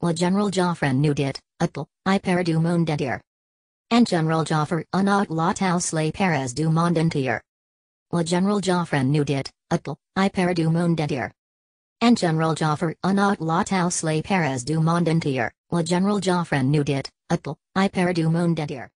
La General Joffre nous it, atl, i para du monde entier. And General Joffre anot la taus la paras du monde entier. La General Joffre nous it, atl, i para du monde entier. And General Joffre anot la taus la paras du monde entier. La General Joffre nous it, atl, i para du monde entier.